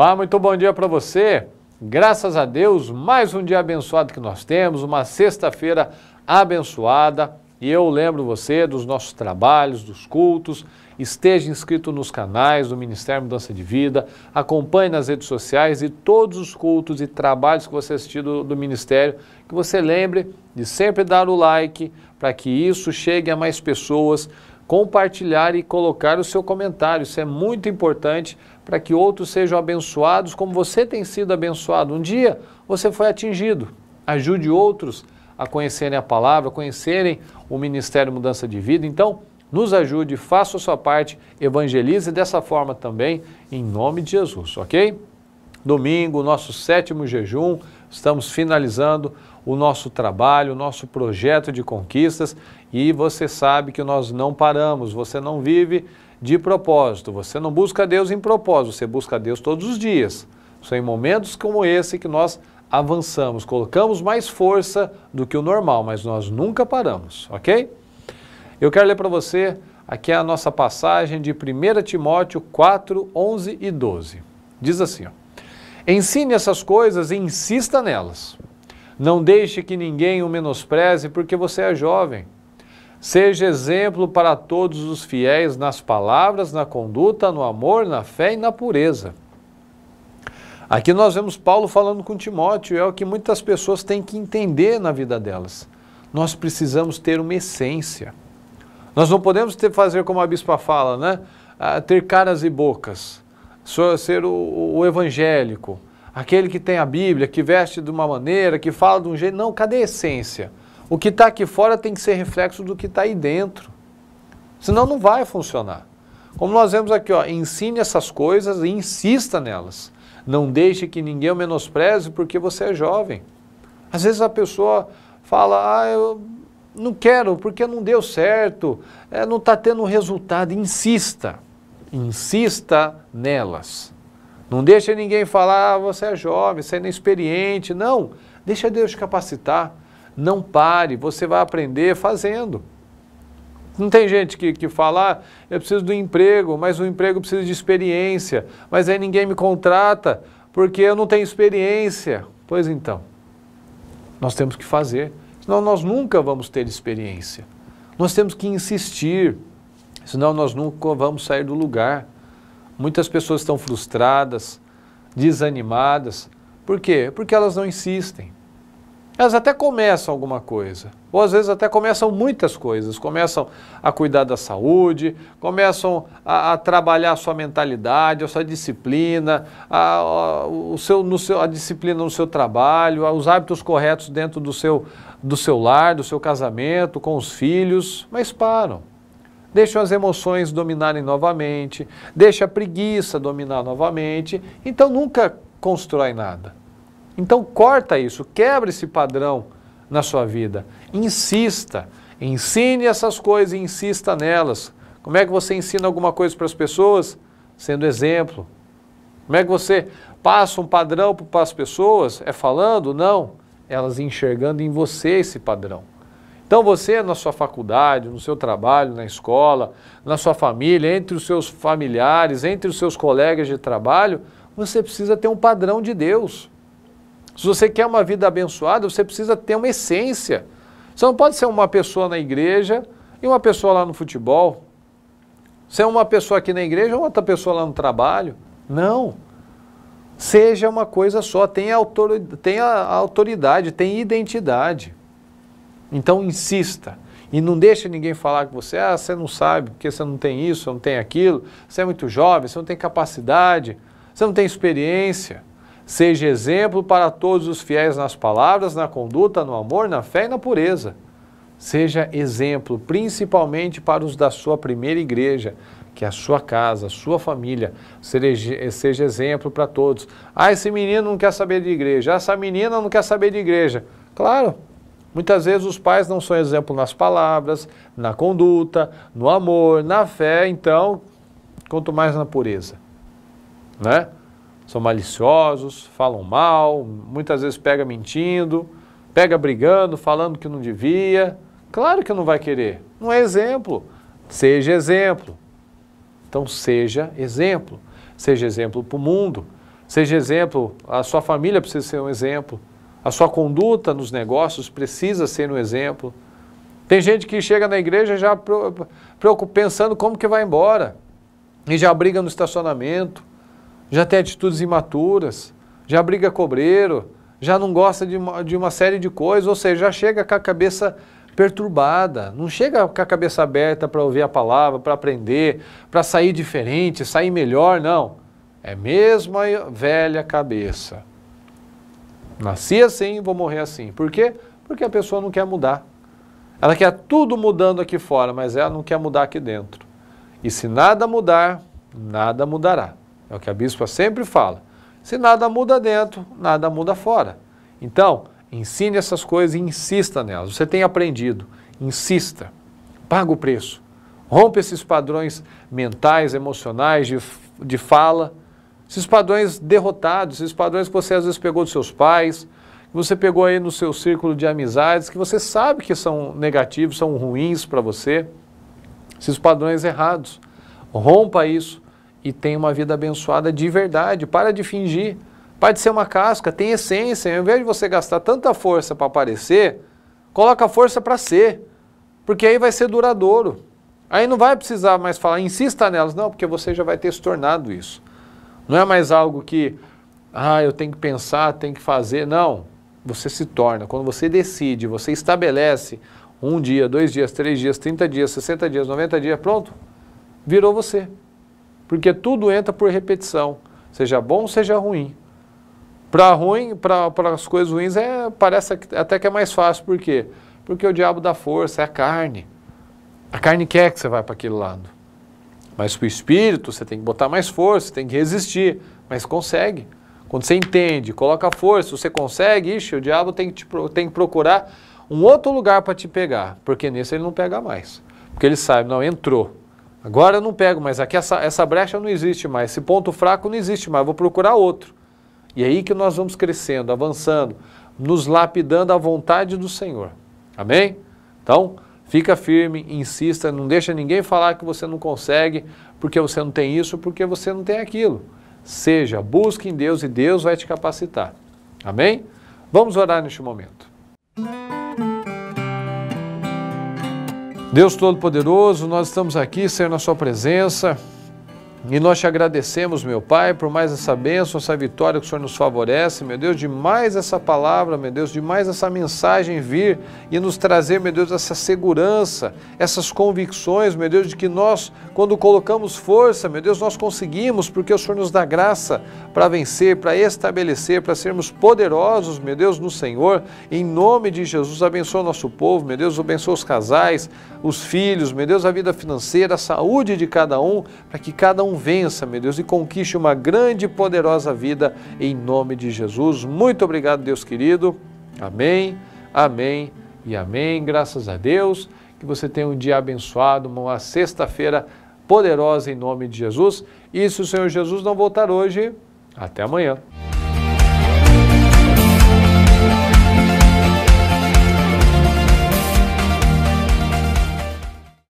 Olá, muito bom dia para você. Graças a Deus, mais um dia abençoado que nós temos, uma sexta-feira abençoada. E eu lembro você dos nossos trabalhos, dos cultos. Esteja inscrito nos canais do Ministério Mudança de Vida, acompanhe nas redes sociais e todos os cultos e trabalhos que você assistiu do, do Ministério. Que você lembre de sempre dar o like para que isso chegue a mais pessoas compartilhar e colocar o seu comentário. Isso é muito importante para que outros sejam abençoados como você tem sido abençoado. Um dia você foi atingido. Ajude outros a conhecerem a palavra, a conhecerem o Ministério Mudança de Vida. Então, nos ajude, faça a sua parte, evangelize dessa forma também, em nome de Jesus, ok? Domingo, nosso sétimo jejum, estamos finalizando o nosso trabalho, o nosso projeto de conquistas e você sabe que nós não paramos, você não vive de propósito, você não busca Deus em propósito, você busca Deus todos os dias. São em momentos como esse que nós avançamos, colocamos mais força do que o normal, mas nós nunca paramos, ok? Eu quero ler para você aqui é a nossa passagem de 1 Timóteo 4, 11 e 12. Diz assim, ó. Ensine essas coisas e insista nelas. Não deixe que ninguém o menospreze porque você é jovem. Seja exemplo para todos os fiéis nas palavras, na conduta, no amor, na fé e na pureza. Aqui nós vemos Paulo falando com Timóteo, é o que muitas pessoas têm que entender na vida delas. Nós precisamos ter uma essência. Nós não podemos ter, fazer como a bispa fala, né? Ah, ter caras e bocas ser o, o evangélico, aquele que tem a Bíblia, que veste de uma maneira, que fala de um jeito. Não, cadê a essência? O que está aqui fora tem que ser reflexo do que está aí dentro. Senão não vai funcionar. Como nós vemos aqui, ó, ensine essas coisas e insista nelas. Não deixe que ninguém o menospreze porque você é jovem. Às vezes a pessoa fala, ah, eu não quero porque não deu certo, é, não está tendo resultado. Insista. Insista nelas. Não deixa ninguém falar, ah, você é jovem, você é inexperiente. Não, deixa Deus te capacitar. Não pare, você vai aprender fazendo. Não tem gente que, que fala, ah, eu preciso do emprego, mas o emprego precisa de experiência, mas aí ninguém me contrata porque eu não tenho experiência. Pois então, nós temos que fazer, senão nós nunca vamos ter experiência. Nós temos que insistir senão nós nunca vamos sair do lugar. Muitas pessoas estão frustradas, desanimadas. Por quê? Porque elas não insistem. Elas até começam alguma coisa, ou às vezes até começam muitas coisas. Começam a cuidar da saúde, começam a, a trabalhar a sua mentalidade, a sua disciplina, a, a, o seu, no seu, a disciplina no seu trabalho, os hábitos corretos dentro do seu, do seu lar, do seu casamento, com os filhos, mas param deixam as emoções dominarem novamente, deixa a preguiça dominar novamente, então nunca constrói nada. Então corta isso, quebra esse padrão na sua vida. Insista, ensine essas coisas, e insista nelas. Como é que você ensina alguma coisa para as pessoas? Sendo exemplo. Como é que você passa um padrão para as pessoas? É falando? Não. Elas enxergando em você esse padrão. Então você na sua faculdade, no seu trabalho, na escola, na sua família, entre os seus familiares, entre os seus colegas de trabalho, você precisa ter um padrão de Deus. Se você quer uma vida abençoada, você precisa ter uma essência. Você não pode ser uma pessoa na igreja e uma pessoa lá no futebol. Você é uma pessoa aqui na igreja ou outra pessoa lá no trabalho. Não. Seja uma coisa só, tenha autoridade, tenha identidade. Então insista. E não deixe ninguém falar com você, ah, você não sabe, porque você não tem isso, você não tem aquilo, você é muito jovem, você não tem capacidade, você não tem experiência. Seja exemplo para todos os fiéis nas palavras, na conduta, no amor, na fé e na pureza. Seja exemplo, principalmente para os da sua primeira igreja, que é a sua casa, a sua família. Seja exemplo para todos. Ah, esse menino não quer saber de igreja, ah, essa menina não quer saber de igreja. Claro, Muitas vezes os pais não são exemplo nas palavras, na conduta, no amor, na fé, então, quanto mais na pureza, né? São maliciosos, falam mal, muitas vezes pega mentindo, pega brigando, falando que não devia. Claro que não vai querer. Não é exemplo. Seja exemplo. Então seja exemplo. Seja exemplo para o mundo. Seja exemplo, a sua família precisa ser um exemplo. A sua conduta nos negócios precisa ser um exemplo. Tem gente que chega na igreja já pensando como que vai embora, e já briga no estacionamento, já tem atitudes imaturas, já briga cobreiro, já não gosta de uma, de uma série de coisas, ou seja, já chega com a cabeça perturbada, não chega com a cabeça aberta para ouvir a palavra, para aprender, para sair diferente, sair melhor, não. É mesmo a velha cabeça. Nasci assim, vou morrer assim. Por quê? Porque a pessoa não quer mudar. Ela quer tudo mudando aqui fora, mas ela não quer mudar aqui dentro. E se nada mudar, nada mudará. É o que a bispa sempre fala. Se nada muda dentro, nada muda fora. Então, ensine essas coisas e insista nelas. Você tem aprendido, insista. Paga o preço. Rompe esses padrões mentais, emocionais, de, de fala. Esses padrões derrotados, esses padrões que você às vezes pegou dos seus pais, que você pegou aí no seu círculo de amizades, que você sabe que são negativos, são ruins para você. Esses padrões errados. Rompa isso e tenha uma vida abençoada de verdade. Para de fingir. Para de ser uma casca, tem essência. Ao invés de você gastar tanta força para aparecer, coloca a força para ser. Porque aí vai ser duradouro. Aí não vai precisar mais falar, insista nelas, não, porque você já vai ter se tornado isso. Não é mais algo que, ah, eu tenho que pensar, tenho que fazer. Não. Você se torna, quando você decide, você estabelece um dia, dois dias, três dias, 30 dias, 60 dias, 90 dias, pronto, virou você. Porque tudo entra por repetição, seja bom, seja ruim. Para ruim, para as coisas ruins, é, parece até que é mais fácil, por quê? Porque o diabo dá força, é a carne. A carne quer que você vá para aquele lado. Mas para o espírito você tem que botar mais força, tem que resistir, mas consegue. Quando você entende, coloca força, você consegue, ixi, o diabo tem que, te, tem que procurar um outro lugar para te pegar, porque nesse ele não pega mais. Porque ele sabe, não, entrou. Agora eu não pego mais, aqui essa, essa brecha não existe mais, esse ponto fraco não existe mais, vou procurar outro. E é aí que nós vamos crescendo, avançando, nos lapidando à vontade do Senhor. Amém? Então, Fica firme, insista, não deixa ninguém falar que você não consegue, porque você não tem isso, porque você não tem aquilo. Seja, busque em Deus e Deus vai te capacitar. Amém? Vamos orar neste momento. Deus Todo-Poderoso, nós estamos aqui, Senhor, na Sua presença. E nós te agradecemos, meu Pai, por mais essa bênção, essa vitória que o Senhor nos favorece, meu Deus, de mais essa palavra, meu Deus, de mais essa mensagem vir e nos trazer, meu Deus, essa segurança, essas convicções, meu Deus, de que nós, quando colocamos força, meu Deus, nós conseguimos, porque o Senhor nos dá graça para vencer, para estabelecer, para sermos poderosos, meu Deus, no Senhor. Em nome de Jesus, abençoa o nosso povo, meu Deus, abençoa os casais, os filhos, meu Deus, a vida financeira, a saúde de cada um, para que cada um convença, meu Deus, e conquiste uma grande e poderosa vida em nome de Jesus. Muito obrigado, Deus querido. Amém, amém e amém. Graças a Deus. Que você tenha um dia abençoado, uma sexta-feira poderosa em nome de Jesus. E se o Senhor Jesus não voltar hoje, até amanhã.